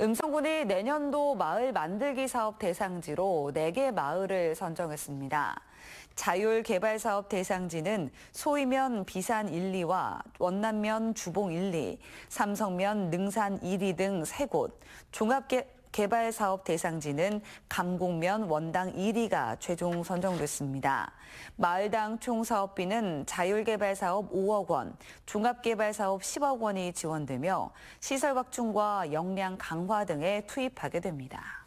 음성군이 내년도 마을 만들기 사업 대상지로 4개 마을을 선정했습니다. 자율 개발 사업 대상지는 소이면 비산 1, 2와 원남면 주봉 1, 2, 삼성면 능산 1, 2등 3곳, 종합 계 개발 사업 대상지는 감곡면 원당 1위가 최종 선정됐습니다. 마을당 총 사업비는 자율개발 사업 5억 원, 종합개발 사업 10억 원이 지원되며 시설 확충과 역량 강화 등에 투입하게 됩니다.